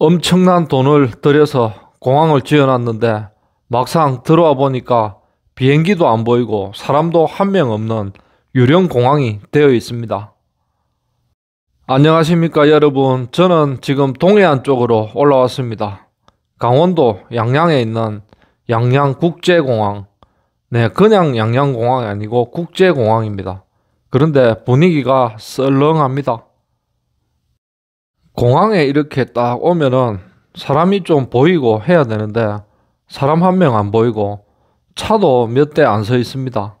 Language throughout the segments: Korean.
엄청난 돈을 들여서 공항을 지어놨는데 막상 들어와 보니까 비행기도 안 보이고 사람도 한 명 없는 유령 공항이 되어 있습니다. 안녕하십니까 여러분 저는 지금 동해안 쪽으로 올라왔습니다. 강원도 양양에 있는 양양국제공항 네 그냥 양양공항이 아니고 국제공항입니다. 그런데 분위기가 썰렁합니다. 공항에 이렇게 딱 오면은 사람이 좀 보이고 해야 되는데 사람 한 명 안 보이고 차도 몇 대 안 서 있습니다.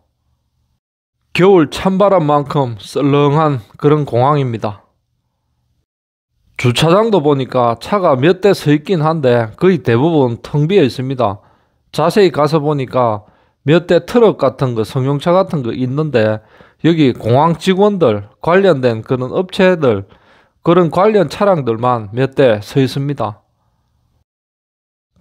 겨울 찬바람만큼 썰렁한 그런 공항입니다. 주차장도 보니까 차가 몇 대 서 있긴 한데 거의 대부분 텅 비어 있습니다. 자세히 가서 보니까 몇 대 트럭 같은 거, 승용차 같은 거 있는데 여기 공항 직원들, 관련된 그런 업체들 그런 관련 차량들만 몇 대 서 있습니다.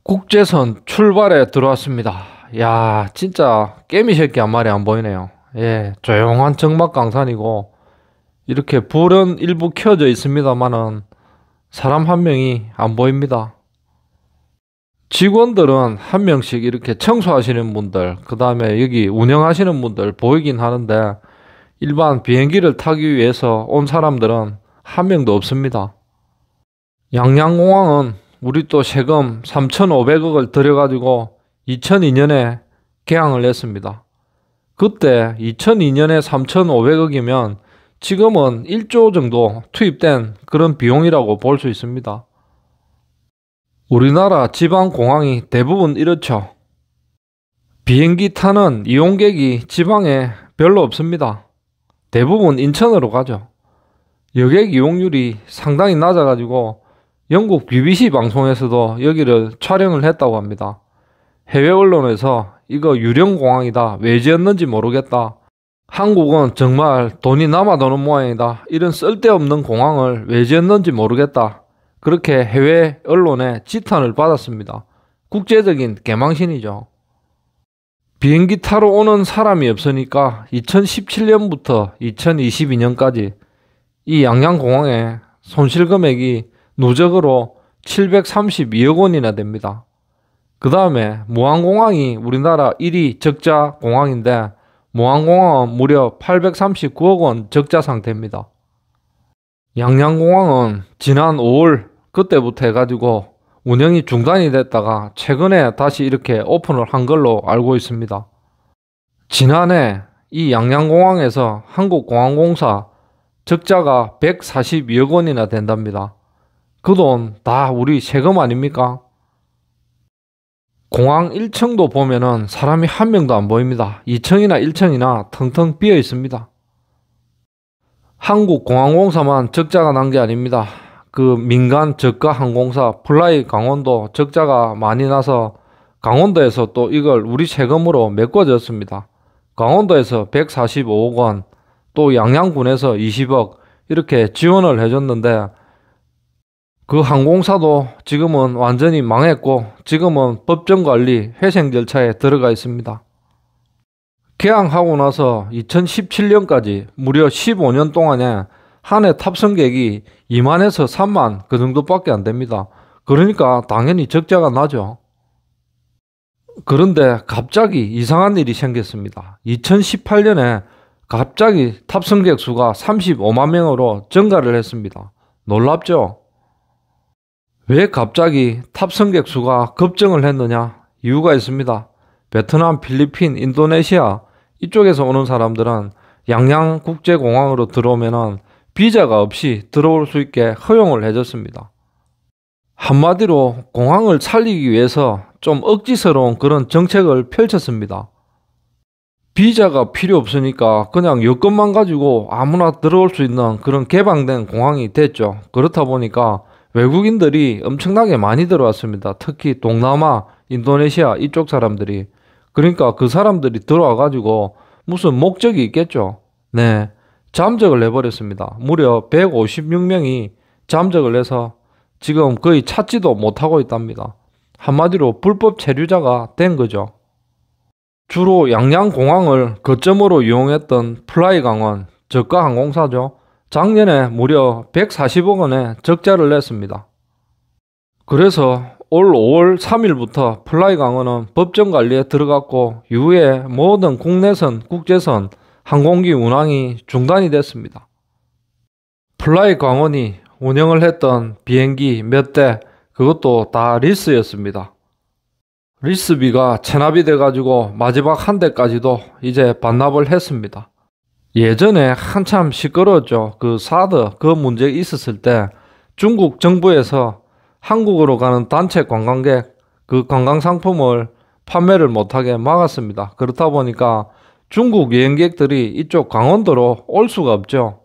국제선 출발에 들어왔습니다. 야, 진짜 깨미 새끼 한 마리 안 보이네요. 예, 조용한 정막강산이고 이렇게 불은 일부 켜져 있습니다만은 사람 한 명이 안 보입니다. 직원들은 한 명씩 이렇게 청소하시는 분들, 그 다음에 여기 운영하시는 분들 보이긴 하는데 일반 비행기를 타기 위해서 온 사람들은 한 명도 없습니다. 양양공항은 우리 또 세금 3,500억을 들여가지고 2002년에 개항을 했습니다. 그때 2002년에 3,500억이면 지금은 1조 정도 투입된 그런 비용이라고 볼 수 있습니다. 우리나라 지방공항이 대부분 이렇죠. 비행기 타는 이용객이 지방에 별로 없습니다. 대부분 인천으로 가죠. 여객 이용률이 상당히 낮아가지고 영국 BBC 방송에서도 여기를 촬영을 했다고 합니다. 해외 언론에서 이거 유령공항이다. 왜 지었는지 모르겠다. 한국은 정말 돈이 남아도는 모양이다. 이런 쓸데없는 공항을 왜 지었는지 모르겠다. 그렇게 해외 언론에 지탄을 받았습니다. 국제적인 개망신이죠. 비행기 타러 오는 사람이 없으니까 2017년부터 2022년까지 이 양양공항의 손실 금액이 누적으로 732억 원이나 됩니다. 그 다음에 무안공항이 우리나라 1위 적자 공항인데 무안공항은 무려 839억 원 적자 상태입니다. 양양공항은 지난 5월 그때부터 해가지고 운영이 중단이 됐다가 최근에 다시 이렇게 오픈을 한 걸로 알고 있습니다. 지난해 이 양양공항에서 한국공항공사 적자가 142억 원이나 된답니다. 그 돈 다 우리 세금 아닙니까? 공항 1층도 보면은 사람이 한 명도 안 보입니다. 2층이나 1층이나 텅텅 비어 있습니다. 한국공항공사만 적자가 난 게 아닙니다. 그 민간 저가 항공사 플라이 강원도 적자가 많이 나서 강원도에서 또 이걸 우리 세금으로 메꿔줬습니다. 강원도에서 145억 원, 또 양양군에서 20억 이렇게 지원을 해줬는데 그 항공사도 지금은 완전히 망했고 지금은 법정관리 회생 절차에 들어가 있습니다. 개항하고 나서 2017년까지 무려 15년 동안에 한 해 탑승객이 2만에서 3만 그 정도밖에 안 됩니다. 그러니까 당연히 적자가 나죠. 그런데 갑자기 이상한 일이 생겼습니다. 2018년에 갑자기 탑승객 수가 35만 명으로 증가를 했습니다. 놀랍죠? 왜 갑자기 탑승객 수가 급증을 했느냐? 이유가 있습니다. 베트남, 필리핀, 인도네시아 이쪽에서 오는 사람들은 양양국제공항으로 들어오면 비자가 없이 들어올 수 있게 허용을 해줬습니다. 한마디로 공항을 살리기 위해서 좀 억지스러운 그런 정책을 펼쳤습니다. 비자가 필요 없으니까 그냥 여권만 가지고 아무나 들어올 수 있는 그런 개방된 공항이 됐죠. 그렇다 보니까 외국인들이 엄청나게 많이 들어왔습니다. 특히 동남아, 인도네시아 이쪽 사람들이. 그러니까 그 사람들이 들어와 가지고 무슨 목적이 있겠죠. 네. 잠적을 해버렸습니다. 무려 156명이 잠적을 해서 지금 거의 찾지도 못하고 있답니다. 한마디로 불법 체류자가 된 거죠. 주로 양양공항을 거점으로 이용했던 플라이강원 저가항공사죠. 작년에 무려 140억 원의 적자를 냈습니다. 그래서 올 5월 3일부터 플라이강원은 법정 관리에 들어갔고 이후에 모든 국내선, 국제선, 항공기 운항이 중단이 됐습니다. 플라이강원이 운영을 했던 비행기 몇 대 그것도 다 리스였습니다. 리스비가 체납이 돼가지고 마지막 한 대까지도 이제 반납을 했습니다. 예전에 한참 시끄러웠죠. 그 사드 그 문제 있었을 때 중국 정부에서 한국으로 가는 단체 관광객 그 관광 상품을 판매를 못하게 막았습니다. 그렇다 보니까 중국 여행객들이 이쪽 강원도로 올 수가 없죠.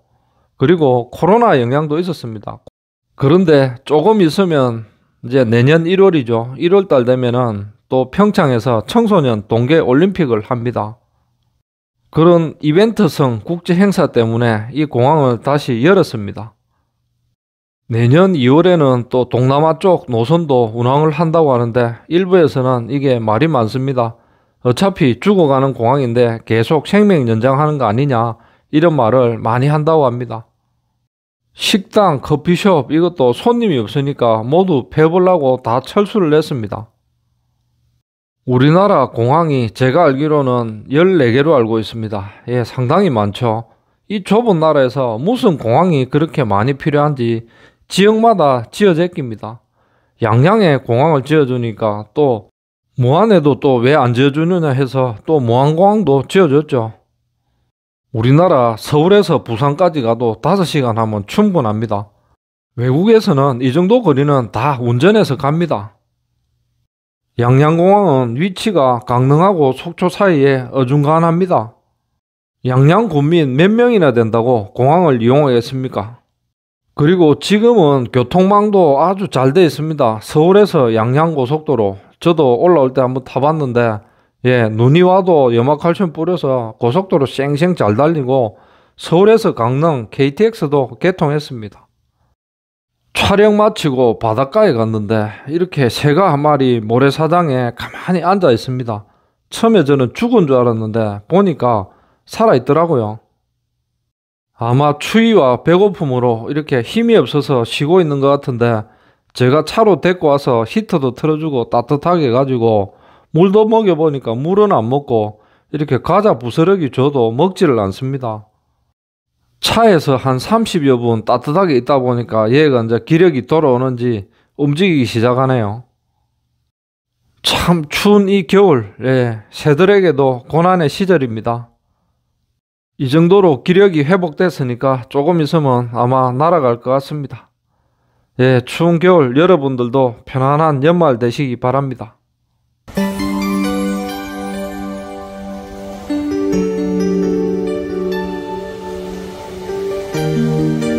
그리고 코로나 영향도 있었습니다. 그런데 조금 있으면 이제 내년 1월이죠. 1월 달 되면은 또 평창에서 청소년 동계 올림픽을 합니다. 그런 이벤트성 국제 행사 때문에 이 공항을 다시 열었습니다. 내년 2월에는 또 동남아 쪽 노선도 운항을 한다고 하는데 일부에서는 이게 말이 많습니다. 어차피 죽어가는 공항인데 계속 생명 연장하는 거 아니냐 이런 말을 많이 한다고 합니다. 식당, 커피숍 이것도 손님이 없으니까 모두 배불라고 다 철수를 냈습니다. 우리나라 공항이 제가 알기로는 14개로 알고 있습니다. 예, 상당히 많죠. 이 좁은 나라에서 무슨 공항이 그렇게 많이 필요한지 지역마다 지어제깁니다. 양양에 공항을 지어주니까 또 무안에도 또 왜 안 지어주느냐 해서 또 무안공항도 지어줬죠. 우리나라 서울에서 부산까지 가도 5시간 하면 충분합니다. 외국에서는 이 정도 거리는 다 운전해서 갑니다. 양양공항은 위치가 강릉하고 속초 사이에 어중간합니다. 양양 군민 몇 명이나 된다고 공항을 이용하겠습니까? 그리고 지금은 교통망도 아주 잘 돼 있습니다. 서울에서 양양고속도로 저도 올라올 때 한번 타봤는데 예 눈이 와도 염화칼슘 뿌려서 고속도로 쌩쌩 잘 달리고 서울에서 강릉 KTX도 개통했습니다. 촬영 마치고 바닷가에 갔는데 이렇게 새가 한 마리 모래사장에 가만히 앉아 있습니다. 처음에 저는 죽은 줄 알았는데 보니까 살아있더라고요. 아마 추위와 배고픔으로 이렇게 힘이 없어서 쉬고 있는 것 같은데 제가 차로 데리고 와서 히터도 틀어주고 따뜻하게 해가지고 물도 먹여보니까 물은 안 먹고 이렇게 과자 부스러기 줘도 먹지를 않습니다. 차에서 한 30여 분 따뜻하게 있다 보니까 얘가 이제 기력이 돌아오는지 움직이기 시작하네요. 참 추운 이 겨울, 예, 새들에게도 고난의 시절입니다. 이 정도로 기력이 회복됐으니까 조금 있으면 아마 날아갈 것 같습니다. 예, 추운 겨울 여러분들도 편안한 연말 되시기 바랍니다. you